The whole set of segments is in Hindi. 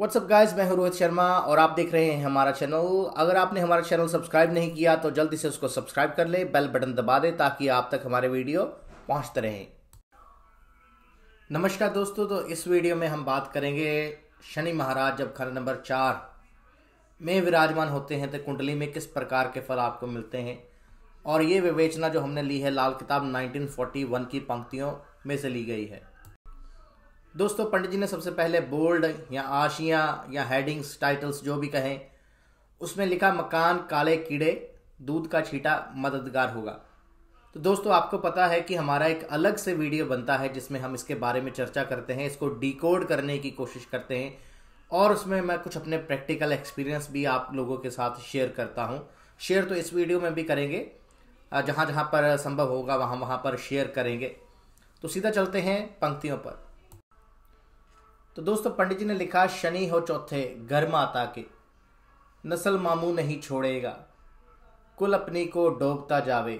व्हाट्सअप गाइस मैं हूं रोहित शर्मा और आप देख रहे हैं हमारा चैनल अगर आपने हमारा चैनल सब्सक्राइब नहीं किया तो जल्दी से उसको सब्सक्राइब कर ले बेल बटन दबा दे ताकि आप तक हमारे वीडियो पहुंचते रहें नमस्कार दोस्तों तो इस वीडियो में हम बात करेंगे शनि महाराज जब खंड नंबर चार में विराजमान होते हैं तो कुंडली में किस प्रकार के फल आपको मिलते हैं और ये विवेचना जो हमने ली है लाल किताब 1941 की पंक्तियों में से ली गई है दोस्तों पंडित जी ने सबसे पहले बोल्ड या आशियाँ या हेडिंग्स टाइटल्स जो भी कहें उसमें लिखा मकान काले कीड़े दूध का छीटा मददगार होगा तो दोस्तों आपको पता है कि हमारा एक अलग से वीडियो बनता है जिसमें हम इसके बारे में चर्चा करते हैं इसको डिकोड करने की कोशिश करते हैं और उसमें मैं कुछ अपने प्रैक्टिकल एक्सपीरियंस भी आप लोगों के साथ शेयर करता हूँ शेयर तो इस वीडियो में भी करेंगे जहाँ जहाँ पर संभव होगा वहाँ वहाँ पर शेयर करेंगे तो सीधा चलते हैं पंक्तियों पर तो दोस्तों पंडित जी ने लिखा शनि हो चौथे घर माता के नस्ल मामू नहीं छोड़ेगा कुल अपनी को डोबता जावे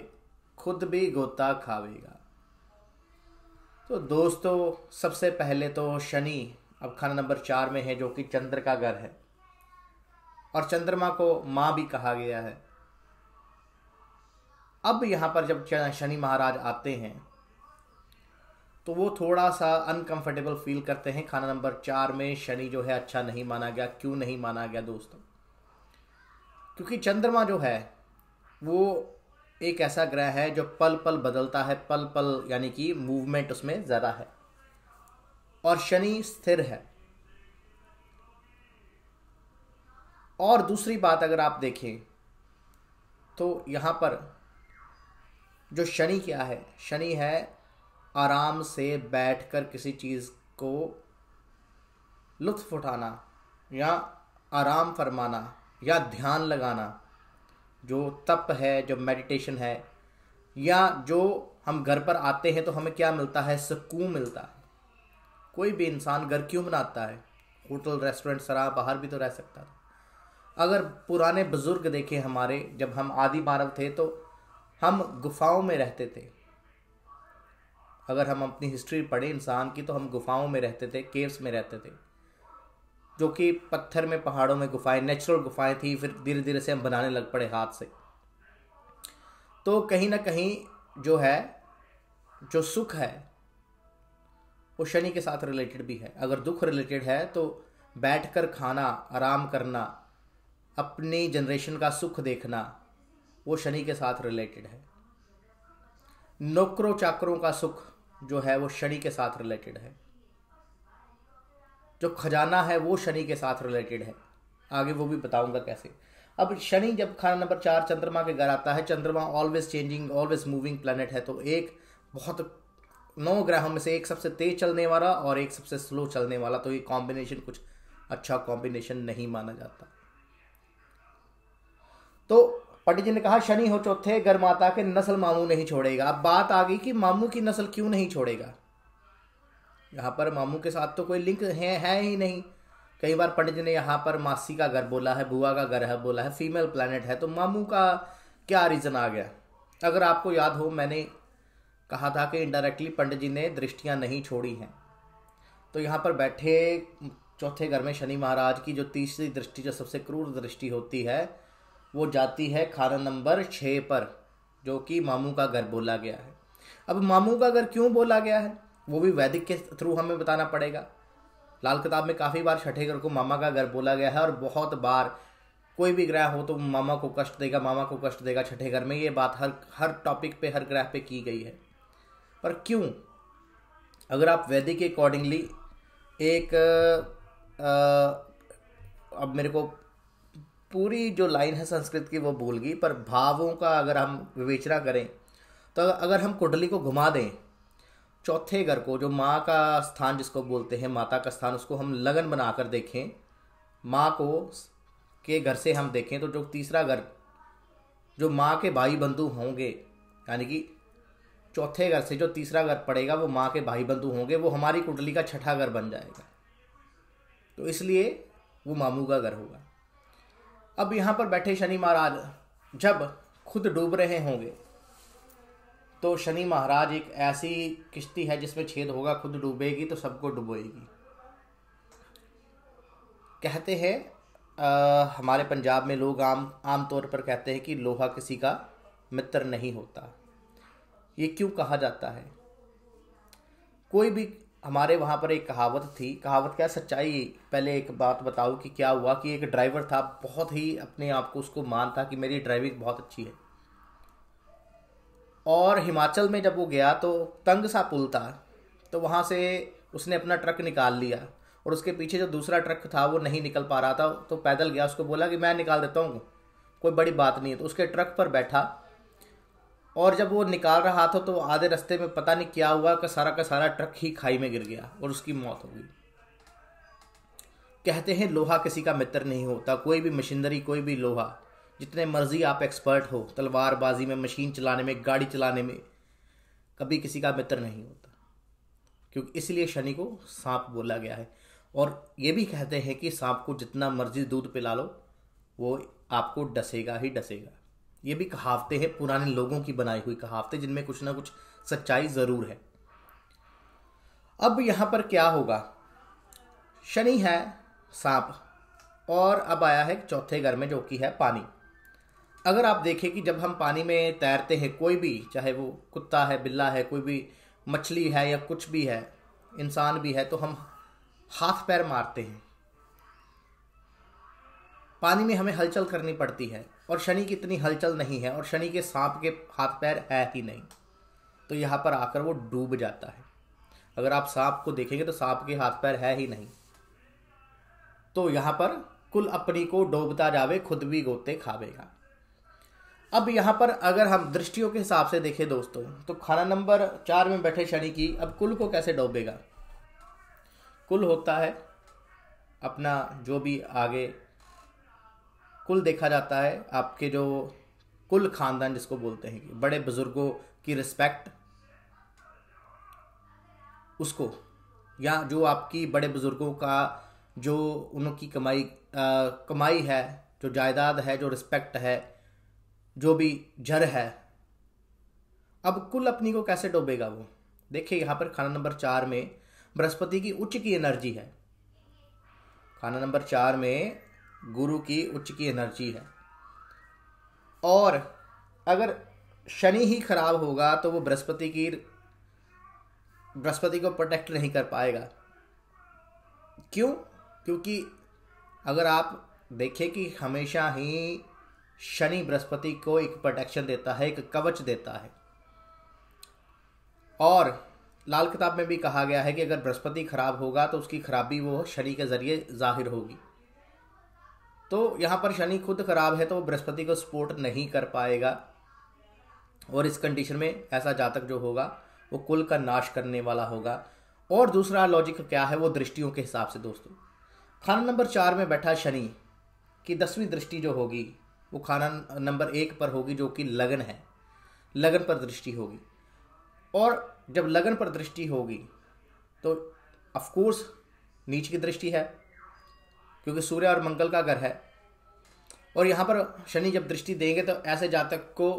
खुद भी गोता खावेगा तो दोस्तों सबसे पहले तो शनि अब खाना नंबर चार में है जो कि चंद्र का घर है और चंद्रमा को माँ भी कहा गया है अब यहाँ पर जब शनि महाराज आते हैं तो वो थोड़ा सा अनकंफर्टेबल फील करते हैं खाना नंबर चार में शनि जो है अच्छा नहीं माना गया क्यों नहीं माना गया दोस्तों क्योंकि चंद्रमा जो है वो एक ऐसा ग्रह है जो पल पल बदलता है पल पल यानी कि मूवमेंट उसमें ज्यादा है और शनि स्थिर है और दूसरी बात अगर आप देखें तो यहाँ पर जो शनि क्या है शनि है आराम से बैठकर किसी चीज़ को लुत्फ उठाना या आराम फरमाना या ध्यान लगाना जो तप है जो मेडिटेशन है या जो हम घर पर आते हैं तो हमें क्या मिलता है सुकून मिलता है कोई भी इंसान घर क्यों बनाता है होटल रेस्टोरेंट सरा बाहर भी तो रह सकता था अगर पुराने बुज़ुर्ग देखे हमारे जब हम आदि मानव थे तो हम गुफाओं में रहते थे अगर हम अपनी हिस्ट्री पढ़े इंसान की तो हम गुफाओं में रहते थे केव्स में रहते थे जो कि पत्थर में पहाड़ों में गुफाएं नेचुरल गुफाएं थी फिर धीरे धीरे से हम बनाने लग पड़े हाथ से तो कहीं ना कहीं जो है जो सुख है वो शनि के साथ रिलेटेड भी है अगर दुख रिलेटेड है तो बैठकर खाना आराम करना अपनी जनरेशन का सुख देखना वो शनि के साथ रिलेटेड है नौकरों चाकरों का सुख जो है वो शनि के साथ रिलेटेड है जो खजाना है वो शनि के साथ रिलेटेड है आगे वो भी बताऊंगा कैसे अब शनि जब खाना नंबर चार चंद्रमा के घर आता है चंद्रमा always changing always moving planet है तो एक बहुत नौ ग्रहों में से एक सबसे तेज चलने वाला और एक सबसे स्लो चलने वाला तो ये कॉम्बिनेशन कुछ अच्छा कॉम्बिनेशन नहीं माना जाता तो पंडित जी ने कहा शनि हो चौथे घर माता के नस्ल मामू नहीं छोड़ेगा अब बात आ गई कि मामू की नस्ल क्यों नहीं छोड़ेगा यहाँ पर मामू के साथ तो कोई लिंक है, है ही नहीं कई बार पंडित जी ने यहाँ पर मासी का घर बोला है बुआ का घर है बोला है फीमेल प्लानट है तो मामू का क्या रीज़न आ गया अगर आपको याद हो मैंने कहा था कि इनडायरेक्टली पंडित जी ने दृष्टियाँ नहीं छोड़ी हैं तो यहाँ पर बैठे चौथे घर में शनि महाराज की जो तीसरी दृष्टि जो सबसे क्रूर दृष्टि होती है वो जाती है खाना नंबर छः पर जो कि मामू का घर बोला गया है अब मामू का घर क्यों बोला गया है वो भी वैदिक के थ्रू हमें बताना पड़ेगा लाल किताब में काफ़ी बार छठे घर को मामा का घर बोला गया है और बहुत बार कोई भी ग्रह हो तो मामा को कष्ट देगा मामा को कष्ट देगा छठे घर में ये बात हर हर टॉपिक पे हर ग्रह पे की गई है पर क्यों अगर आप वैदिक के अकॉर्डिंगली एक आ, अब मेरे को पूरी जो लाइन है संस्कृत की वो भूल गई पर भावों का अगर हम विवेचना करें तो अगर हम कुंडली को घुमा दें चौथे घर को जो माँ का स्थान जिसको बोलते हैं माता का स्थान उसको हम लगन बनाकर देखें माँ को के घर से हम देखें तो जो तीसरा घर जो माँ के भाई बंधु होंगे यानी कि चौथे घर से जो तीसरा घर पड़ेगा वो माँ के भाई बंधु होंगे वो हमारी कुंडली का छठा घर बन जाएगा तो इसलिए वो मामू का घर होगा अब यहां पर बैठे शनि महाराज जब खुद डूब रहे होंगे तो शनि महाराज एक ऐसी किश्ती है जिसमें छेद होगा खुद डूबेगी तो सबको डूबेगी कहते हैं हमारे पंजाब में लोग आम आम तौर पर कहते हैं कि लोहा किसी का मित्र नहीं होता ये क्यों कहा जाता है कोई भी हमारे वहाँ पर एक कहावत थी कहावत क्या सच्चाई पहले एक बात बताओ कि क्या हुआ कि एक ड्राइवर था बहुत ही अपने आप को उसको मानता कि मेरी ड्राइविंग बहुत अच्छी है और हिमाचल में जब वो गया तो तंग सा पुल था तो वहाँ से उसने अपना ट्रक निकाल लिया और उसके पीछे जो दूसरा ट्रक था वो नहीं निकल पा रहा था तो पैदल गया उसको बोला कि मैं निकाल देता हूँ कोई बड़ी बात नहीं है तो उसके ट्रक पर बैठा और जब वो निकाल रहा था तो आधे रास्ते में पता नहीं क्या हुआ कि सारा का सारा ट्रक ही खाई में गिर गया और उसकी मौत हो गई कहते हैं लोहा किसी का मित्र नहीं होता कोई भी मशीनरी कोई भी लोहा जितने मर्जी आप एक्सपर्ट हो तलवारबाजी में मशीन चलाने में गाड़ी चलाने में कभी किसी का मित्र नहीं होता क्योंकि इसलिए शनि को सांप बोला गया है और ये भी कहते हैं कि सांप को जितना मर्जी दूध पिला लो वो आपको डसेगा ही डसेगा ये भी कहावतें हैं पुराने लोगों की बनाई हुई कहावतें जिनमें कुछ ना कुछ सच्चाई ज़रूर है अब यहाँ पर क्या होगा शनि है सांप और अब आया है चौथे घर में जो कि है पानी अगर आप देखें कि जब हम पानी में तैरते हैं कोई भी चाहे वो कुत्ता है बिल्ला है कोई भी मछली है या कुछ भी है इंसान भी है तो हम हाथ पैर मारते हैं पानी में हमें हलचल करनी पड़ती है और शनि की इतनी हलचल नहीं है और शनि के सांप के हाथ पैर है ही नहीं तो यहाँ पर आकर वो डूब जाता है अगर आप सांप को देखेंगे तो सांप के हाथ पैर है ही नहीं तो यहाँ पर कुल अपनी को डोबता जावे खुद भी गोते खावेगा अब यहाँ पर अगर हम दृष्टियों के हिसाब से देखें दोस्तों तो खाना नंबर चार में बैठे शनि की अब कुल को कैसे डोबेगा कुल होता है अपना जो भी आगे कुल देखा जाता है आपके जो कुल खानदान जिसको बोलते हैं कि बड़े बुजुर्गों की रिस्पेक्ट उसको या जो आपकी बड़े बुजुर्गों का जो उनकी कमाई आ, कमाई है जो जायदाद है जो रिस्पेक्ट है जो भी जर है अब कुल अपनी को कैसे डूबेगा वो देखिए यहां पर खाना नंबर चार में बृहस्पति की उच्च की एनर्जी है खाना नंबर चार में गुरु की उच्च की एनर्जी है और अगर शनि ही खराब होगा तो वो बृहस्पति की बृहस्पति को प्रोटेक्ट नहीं कर पाएगा क्यों क्योंकि अगर आप देखें कि हमेशा ही शनि बृहस्पति को एक प्रोटेक्शन देता है एक कवच देता है और लाल किताब में भी कहा गया है कि अगर बृहस्पति खराब होगा तो उसकी खराबी वो शनि के ज़रिए जाहिर होगी तो यहाँ पर शनि खुद खराब है तो वो बृहस्पति को सपोर्ट नहीं कर पाएगा और इस कंडीशन में ऐसा जातक जो होगा वो कुल का नाश करने वाला होगा और दूसरा लॉजिक क्या है वो दृष्टियों के हिसाब से दोस्तों खाना नंबर चार में बैठा शनि की दसवीं दृष्टि जो होगी वो खाना नंबर एक पर होगी जो कि लगन है लगन पर दृष्टि होगी और जब लगन पर दृष्टि होगी तो कोर्स नीच की दृष्टि है क्योंकि सूर्य और मंगल का घर है और यहाँ पर शनि जब दृष्टि देंगे तो ऐसे जातक को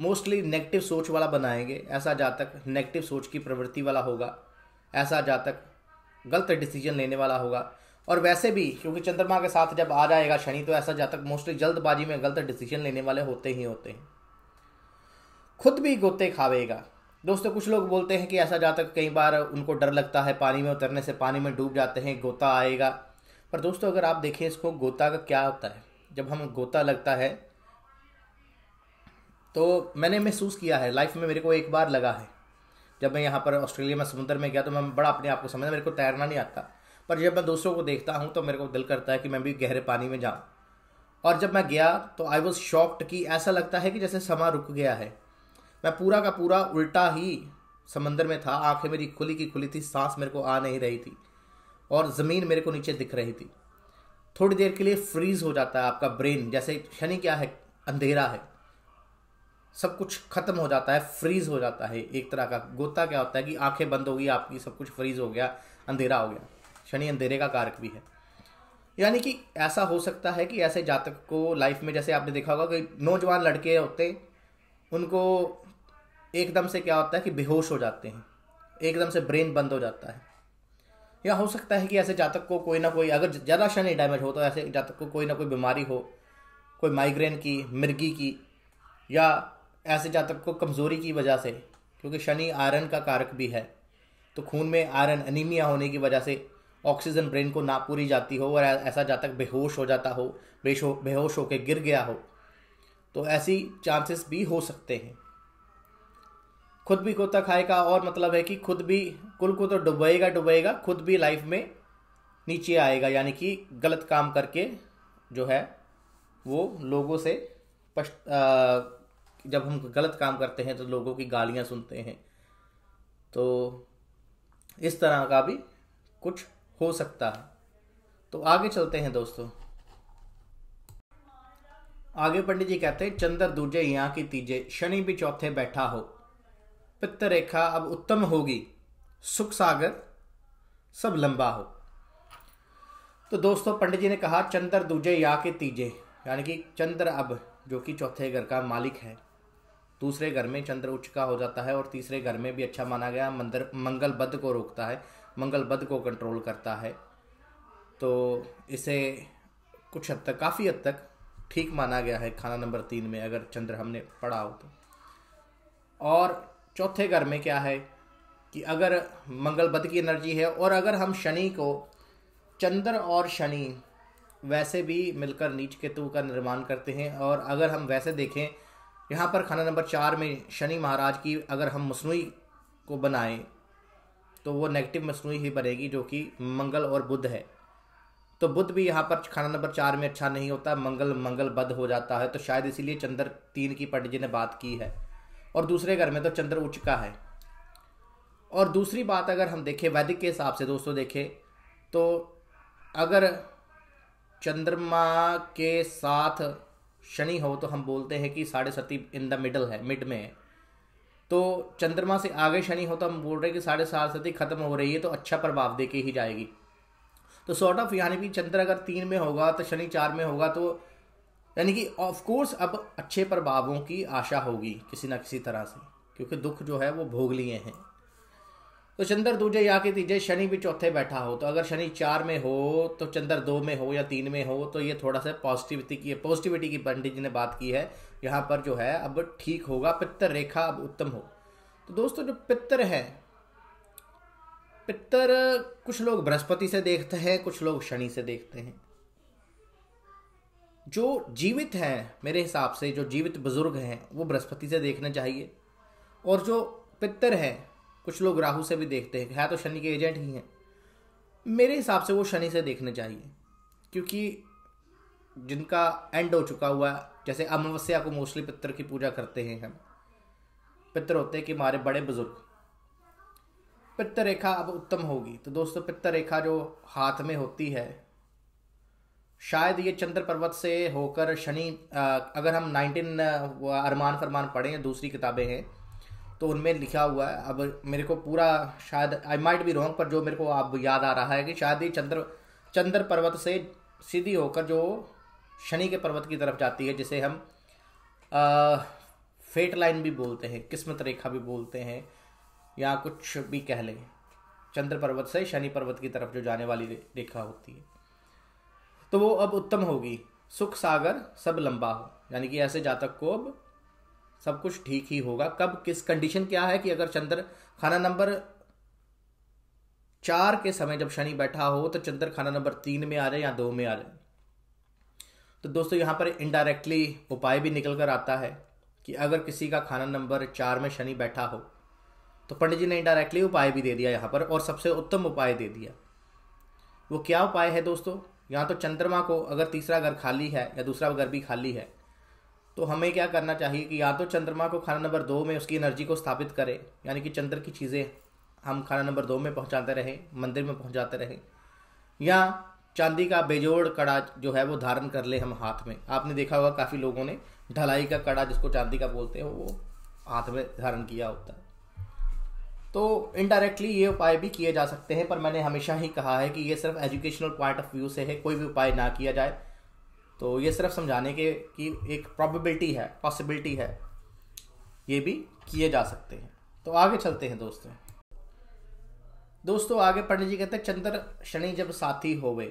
मोस्टली नेगेटिव सोच वाला बनाएंगे ऐसा जातक नेगेटिव सोच की प्रवृत्ति वाला होगा ऐसा जातक गलत डिसीजन लेने वाला होगा और वैसे भी क्योंकि चंद्रमा के साथ जब आ जाएगा शनि तो ऐसा जातक मोस्टली जल्दबाजी में गलत डिसीजन लेने वाले होते ही होते हैं खुद भी गोते खावेगा दोस्तों कुछ लोग बोलते हैं कि ऐसा जातक कई बार उनको डर लगता है पानी में उतरने से पानी में डूब जाते हैं गोता आएगा पर दोस्तों अगर आप देखें इसको गोता का क्या होता है जब हम गोता लगता है तो मैंने महसूस किया है लाइफ में मेरे को एक बार लगा है जब मैं यहाँ पर ऑस्ट्रेलिया में समुद्र में गया तो मैं बड़ा अपने आप को समझा मेरे को तैरना नहीं आता पर जब मैं दूसरों को देखता हूँ तो मेरे को दिल करता है कि मैं भी गहरे पानी में जाऊँ और जब मैं गया तो आई वॉज शॉक्ड कि ऐसा लगता है कि जैसे समा रुक गया है मैं पूरा का पूरा उल्टा ही समंदर में था आंखें मेरी खुली की खुली थी सांस मेरे को आ नहीं रही थी और ज़मीन मेरे को नीचे दिख रही थी थोड़ी देर के लिए फ्रीज हो जाता है आपका ब्रेन जैसे शनि क्या है अंधेरा है सब कुछ खत्म हो जाता है फ्रीज हो जाता है एक तरह का गोता क्या होता है कि आंखें बंद हो गई आपकी सब कुछ फ्रीज हो गया अंधेरा हो गया शनि अंधेरे का कारक भी है यानी कि ऐसा हो सकता है कि ऐसे जातक को लाइफ में जैसे आपने देखा होगा कि नौजवान लड़के होते उनको एकदम से क्या होता है कि बेहोश हो जाते हैं एकदम से ब्रेन बंद हो जाता है या हो सकता है कि ऐसे जातक को कोई ना कोई अगर ज़्यादा शनि डैमेज हो तो ऐसे जातक को कोई ना कोई बीमारी हो कोई माइग्रेन की मिर्गी की या ऐसे जातक को कमज़ोरी की वजह से क्योंकि शनि आयरन का कारक भी है तो खून में आयरन अनीमिया होने की वजह से ऑक्सीजन ब्रेन को ना पूरी जाती हो और ऐसा जातक बेहोश हो जाता हो बेशो बेहोश होकर गिर गया हो तो ऐसी चांसेस भी हो सकते हैं खुद भी गोता खाएगा और मतलब है कि खुद भी कुल को तो डुबेगा डुबेगा खुद भी लाइफ में नीचे आएगा यानी कि गलत काम करके जो है वो लोगों से पश्च जब हम गलत काम करते हैं तो लोगों की गालियां सुनते हैं तो इस तरह का भी कुछ हो सकता है तो आगे चलते हैं दोस्तों आगे पंडित जी कहते हैं चंद्र दूजे यहाँ की तीजे शनि भी चौथे बैठा हो पित्त रेखा अब उत्तम होगी सुख सागर सब लंबा हो तो दोस्तों पंडित जी ने कहा चंद्र दूजे या के तीजे यानी कि चंद्र अब जो कि चौथे घर का मालिक है दूसरे घर में चंद्र उच्च का हो जाता है और तीसरे घर में भी अच्छा माना गया मंदिर मंगल बद को रोकता है मंगल बद को कंट्रोल करता है तो इसे कुछ हद तक काफ़ी हद तक ठीक माना गया है खाना नंबर तीन में अगर चंद्र हमने पढ़ा हो तो और चौथे घर में क्या है कि अगर मंगल बद की एनर्जी है और अगर हम शनि को चंद्र और शनि वैसे भी मिलकर नीच केतु का निर्माण करते हैं और अगर हम वैसे देखें यहाँ पर खाना नंबर चार में शनि महाराज की अगर हम मसनू को बनाएं तो वो नेगेटिव मसनू ही बनेगी जो कि मंगल और बुध है तो बुध भी यहाँ पर खाना नंबर चार में अच्छा नहीं होता मंगल मंगल बद हो जाता है तो शायद इसीलिए चंद्र तीन की पंडित जी ने बात की है और दूसरे घर में तो चंद्र उच्च का है और दूसरी बात अगर हम देखें वैदिक के हिसाब से दोस्तों देखें तो अगर चंद्रमा के साथ शनि हो तो हम बोलते हैं कि Sade Sati in the middle है मिड में है तो चंद्रमा से आगे शनि हो तो हम बोल रहे हैं कि साढ़े सात सती खत्म हो रही है तो अच्छा प्रभाव दे के ही जाएगी तो सॉर्ट ऑफ यानी कि चंद्र अगर तीन में होगा तो शनि चार में होगा तो यानी कि ऑफ कोर्स अब अच्छे प्रभावों की आशा होगी किसी ना किसी तरह से क्योंकि दुख जो है वो भोग लिए हैं तो चंद्र दूजे या के तीजे शनि भी चौथे बैठा हो तो अगर शनि चार में हो तो चंद्र दो में हो या तीन में हो तो ये थोड़ा सा पॉजिटिविटी की पॉजिटिविटी की पंडित जी ने बात की है यहाँ पर जो है अब ठीक होगा पित्तर रेखा अब उत्तम हो तो दोस्तों जो पित्तर है पित्तर कुछ लोग बृहस्पति से देखते हैं कुछ लोग शनि से देखते हैं जो जीवित हैं मेरे हिसाब से जो जीवित बुजुर्ग हैं वो बृहस्पति से देखना चाहिए और जो पित्तर हैं कुछ लोग राहु से भी देखते हैं है हाँ तो शनि के एजेंट ही हैं मेरे हिसाब से वो शनि से देखने चाहिए क्योंकि जिनका एंड हो चुका हुआ है जैसे अमावस्या को मोस्टली पितर की पूजा करते हैं हम पितर होते हैं कि हमारे बड़े बुजुर्ग पित्त रेखा अब उत्तम होगी तो दोस्तों पित्त रेखा जो हाथ में होती है शायद ये चंद्र पर्वत से होकर शनि अगर हम नाइनटीन अरमान फरमान पढ़ें दूसरी किताबें हैं तो उनमें लिखा हुआ है अब मेरे को पूरा शायद आई माइट भी रॉन्ग पर जो मेरे को अब याद आ रहा है कि शायद ये चंद्र चंद्र पर्वत से सीधी होकर जो शनि के पर्वत की तरफ जाती है जिसे हम आ, फेट लाइन भी बोलते हैं किस्मत रेखा भी बोलते हैं या कुछ भी कह लें चंद्र पर्वत से शनि पर्वत की तरफ जो जाने वाली रेखा होती है तो वो अब उत्तम होगी सुख सागर सब लंबा हो यानी कि ऐसे जातक को अब सब कुछ ठीक ही होगा कब किस कंडीशन क्या है कि अगर चंद्र खाना नंबर चार के समय जब शनि बैठा हो तो चंद्र खाना नंबर तीन में आ रहे या दो में आ रहे तो दोस्तों यहां पर इनडायरेक्टली उपाय भी निकल कर आता है कि अगर किसी का खाना नंबर चार में शनि बैठा हो तो पंडित जी ने इनडायरेक्टली उपाय भी दे दिया यहां पर और सबसे उत्तम उपाय दे दिया वो क्या उपाय है दोस्तों यहाँ तो चंद्रमा को अगर तीसरा घर खाली है या दूसरा घर भी खाली है तो हमें क्या करना चाहिए कि या तो चंद्रमा को खाना नंबर दो में उसकी एनर्जी को स्थापित करें यानी कि चंद्र की चीज़ें हम खाना नंबर दो में पहुंचाते रहें मंदिर में पहुंचाते रहें या चांदी का बेजोड़ कड़ा जो है वो धारण कर ले हम हाथ में आपने देखा होगा काफ़ी लोगों ने ढलाई का कड़ा जिसको चांदी का बोलते हैं वो हाथ में धारण किया होता है तो इनडायरेक्टली ये उपाय भी किए जा सकते हैं पर मैंने हमेशा ही कहा है कि ये सिर्फ एजुकेशनल पॉइंट ऑफ व्यू से है कोई भी उपाय ना किया जाए तो ये सिर्फ समझाने के कि एक प्रॉबिलिटी है पॉसिबिलिटी है ये भी किए जा सकते हैं तो आगे चलते हैं दोस्तों दोस्तों आगे पंडित जी कहते हैं चंद्र शनि जब साथी होवे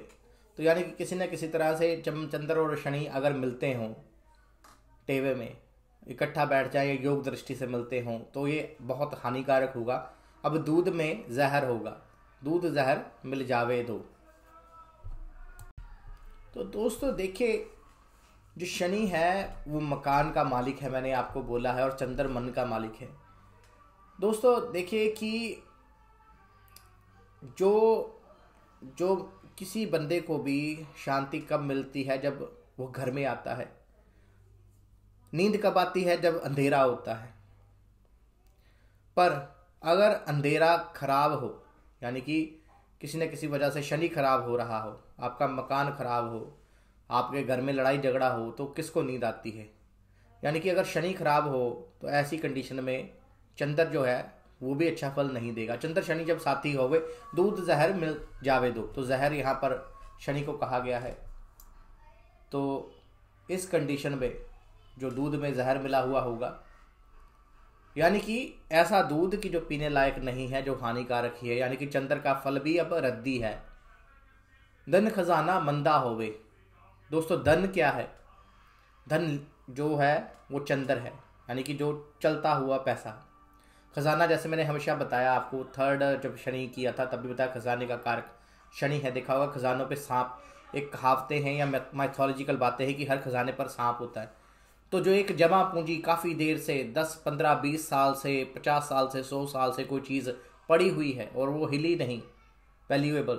तो यानी कि किसी न किसी तरह से जब चंद्र और शनि अगर मिलते हों टेवे में इकट्ठा बैठ जाए या योग दृष्टि से मिलते हों तो ये बहुत हानिकारक होगा अब दूध में जहर होगा दूध जहर मिल जावे दो तो दोस्तों देखिए जो शनि है वो मकान का मालिक है मैंने आपको बोला है और चंद्र मन का मालिक है दोस्तों देखिए कि जो जो किसी बंदे को भी शांति कब मिलती है जब वो घर में आता है नींद कब आती है जब अंधेरा होता है पर अगर अंधेरा खराब हो यानी कि किसी न किसी वजह से शनि खराब हो रहा हो आपका मकान खराब हो आपके घर में लड़ाई झगड़ा हो तो किसको नींद आती है यानी कि अगर शनि खराब हो तो ऐसी कंडीशन में चंद्र जो है वो भी अच्छा फल नहीं देगा चंद्र शनि जब साथी होवे दूध जहर मिल जावे दो तो जहर यहाँ पर शनि को कहा गया है तो इस कंडीशन में जो दूध में जहर मिला हुआ होगा यानी कि ऐसा दूध कि जो पीने लायक नहीं है जो हानिकारक ही है यानी कि चंद्र का फल भी अब रद्दी है धन खजाना मंदा होवे दोस्तों धन क्या है धन जो है वो चंद्र है यानी कि जो चलता हुआ पैसा खजाना जैसे मैंने हमेशा बताया आपको थर्ड जब शनि किया था तब भी बताया खजाने का कारक शनि है देखा होगा खजानों पे सांप एक कहावतें हैं या मैथोलॉजिकल बातें हैं कि हर खजाने पर सांप होता है तो जो एक जमा पूंजी काफ़ी देर से 10, 15, 20 साल से 50 साल से 100 साल से कोई चीज़ पड़ी हुई है और वो हिली नहीं वैल्यूएबल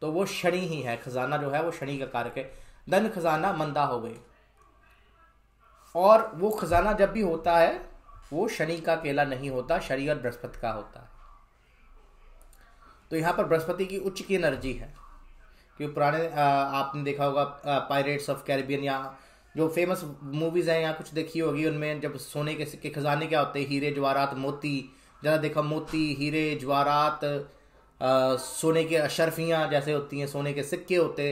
तो वो शनि ही है खजाना जो है वो शनि का कारक है धन खजाना मंदा हो गई और वो खजाना जब भी होता है वो शनि का केला नहीं होता शनि और बृहस्पति का होता है तो यहाँ पर बृहस्पति की उच्च की एनर्जी है क्योंकि पुराने आपने देखा होगा पायरेट्स ऑफ कैरिबियन या जो फेमस मूवीज़ हैं या कुछ देखी होगी उनमें जब सोने के सिक्के खजाने क्या होते हैं हीरे जवारात मोती ज़्यादा देखा मोती हीरे जवारात सोने के अशरफियाँ जैसे होती हैं सोने के सिक्के होते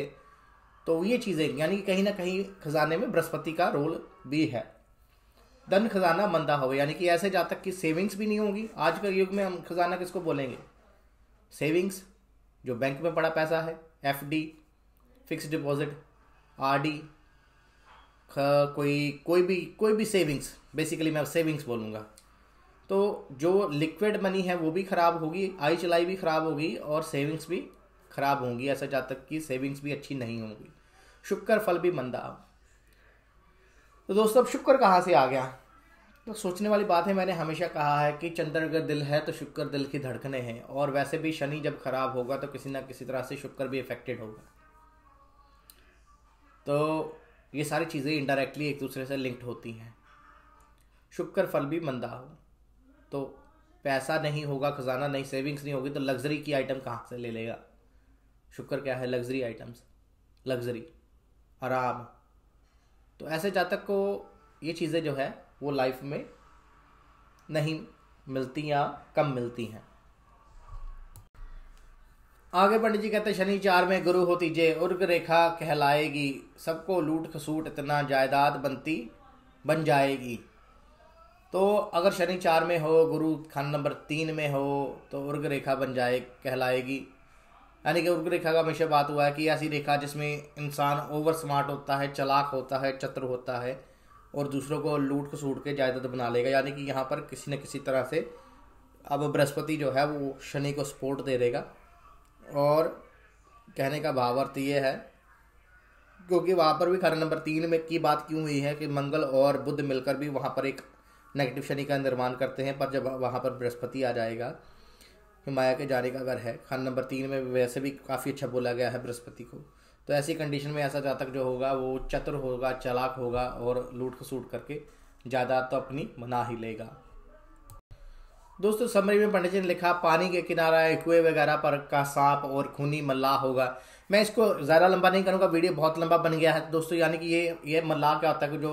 तो ये चीज़ें यानी कि कहीं ना कहीं खजाने में बृहस्पति का रोल भी है धन खजाना मंदा हो यानी कि ऐसे जा तक कि सेविंग्स भी नहीं होगी आज के युग में हम खजाना किसको बोलेंगे सेविंग्स जो बैंक में पड़ा पैसा है एफडी फिक्स डिपॉजिट आरडी कोई कोई भी कोई भी सेविंग्स बेसिकली मैं सेविंग्स बोलूँगा तो जो लिक्विड मनी है वो भी ख़राब होगी आई चलाई भी ख़राब होगी और सेविंग्स भी ख़राब होंगी ऐसा जा तक कि सेविंग्स भी अच्छी नहीं होंगी शुक्र फल भी मंदा तो दोस्तों अब शुक्र कहाँ से आ गया तो सोचने वाली बात है मैंने हमेशा कहा है कि चंद्र अगर दिल है तो शुक्र दिल की धड़कने हैं और वैसे भी शनि जब खराब होगा तो किसी ना किसी तरह से शुक्र भी इफेक्टेड होगा तो ये सारी चीज़ें इंडायरेक्टली एक दूसरे से लिंक्ड होती हैं शुक्र फल भी मंदा हो तो पैसा नहीं होगा खजाना नहीं सेविंग्स नहीं होगी तो लग्जरी की आइटम कहाँ से ले लेगा शुक्र क्या है लग्जरी आइटम्स लग्जरी आराम तो ऐसे जातक को ये चीज़ें जो है वो लाइफ में नहीं मिलती या कम मिलती हैं आगे पंडित जी कहते शनि चार में गुरु होती जे उर्ग रेखा कहलाएगी सबको लूट खसूट इतना जायदाद बनती बन जाएगी तो अगर शनि चार में हो गुरु खान नंबर तीन में हो तो उर्ग रेखा बन जाए कहलाएगी यानी कि उर्ग रेखा का हमेशा बात हुआ है कि ऐसी रेखा जिसमें इंसान ओवर स्मार्ट होता है चलाक होता है चतुर होता है और दूसरों को लूट खसूट के जायदाद बना लेगा यानी कि यहाँ पर किसी न किसी तरह से अब बृहस्पति जो है वो शनि को सपोर्ट दे देगा और कहने का भाव अर्थ ये है क्योंकि वहाँ पर भी खंड नंबर तीन में की बात क्यों हुई है कि मंगल और बुद्ध मिलकर भी वहाँ पर एक नेगेटिव शनि का निर्माण करते हैं पर जब वहाँ पर बृहस्पति आ जाएगा हिमाया के जाने का अगर है खान नंबर तीन में वैसे भी काफ़ी अच्छा बोला गया है बृहस्पति को तो ऐसी कंडीशन में ऐसा जातक जो होगा वो चतुर होगा चलाक होगा और लूट खसूट करके ज़्यादा तो अपनी मना ही लेगा दोस्तों समरी में पंडित जी ने लिखा पानी के किनारा कुएं वगैरह पर का सांप और खूनी मल्लाह होगा मैं इसको ज़्यादा लंबा नहीं करूँगा वीडियो बहुत लंबा बन गया है दोस्तों यानी कि ये ये मल्लाह का होता है जो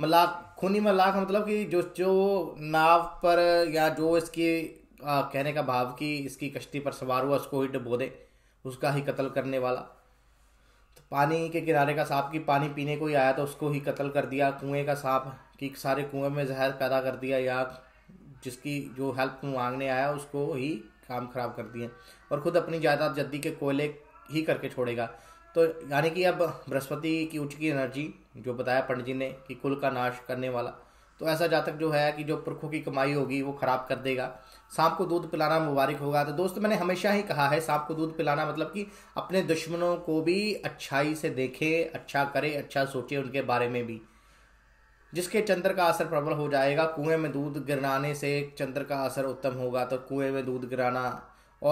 मल्लाह खूनी मल्लाह का मतलब कि जो जो नाव पर या जो इसकी आ, कहने का भाव कि इसकी कश्ती पर सवार हुआ उसको ही डुबो दे उसका ही कत्ल करने वाला तो पानी के किनारे का सांप की पानी पीने को ही आया तो उसको ही कत्ल कर दिया कुएं का सांप कि सारे कुएं में जहर पैदा कर दिया या जिसकी जो हेल्प मांगने आया उसको ही काम खराब कर दिए और ख़ुद अपनी जायदाद जद्दी के कोयले ही करके छोड़ेगा तो यानी कि अब बृहस्पति की उच्च की एनर्जी जो बताया पंडित जी ने कि कुल का नाश करने वाला तो ऐसा जातक जो है कि जो पुरखों की कमाई होगी वो ख़राब कर देगा सांप को दूध पिलाना मुबारक होगा तो दोस्त मैंने हमेशा ही कहा है सांप को दूध पिलाना मतलब कि अपने दुश्मनों को भी अच्छाई से देखें अच्छा करें अच्छा सोचें उनके बारे में भी जिसके चंद्र का असर प्रबल हो जाएगा कुएं में दूध गिराने से चंद्र का असर उत्तम होगा तो कुएं में दूध गिराना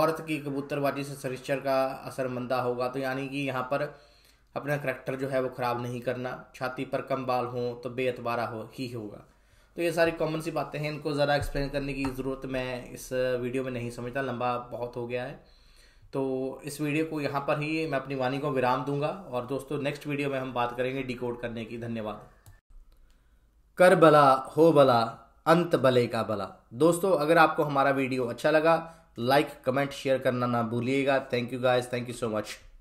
औरत की कबूतरबाजी से शनिश्चर का असर मंदा होगा तो यानी कि यहाँ पर अपना करैक्टर जो है वो ख़राब नहीं करना छाती पर कम बाल हों तो बेअतबारा हो ही होगा तो ये सारी कॉमन सी बातें हैं इनको ज़रा एक्सप्लेन करने की ज़रूरत मैं इस वीडियो में नहीं समझता लंबा बहुत हो गया है तो इस वीडियो को यहाँ पर ही मैं अपनी वाणी को विराम दूंगा और दोस्तों नेक्स्ट वीडियो में हम बात करेंगे डिकोड करने की धन्यवाद कर भला हो भला अंत भले का भला दोस्तों अगर आपको हमारा वीडियो अच्छा लगा लाइक कमेंट शेयर करना ना भूलिएगा thank you guys thank you so much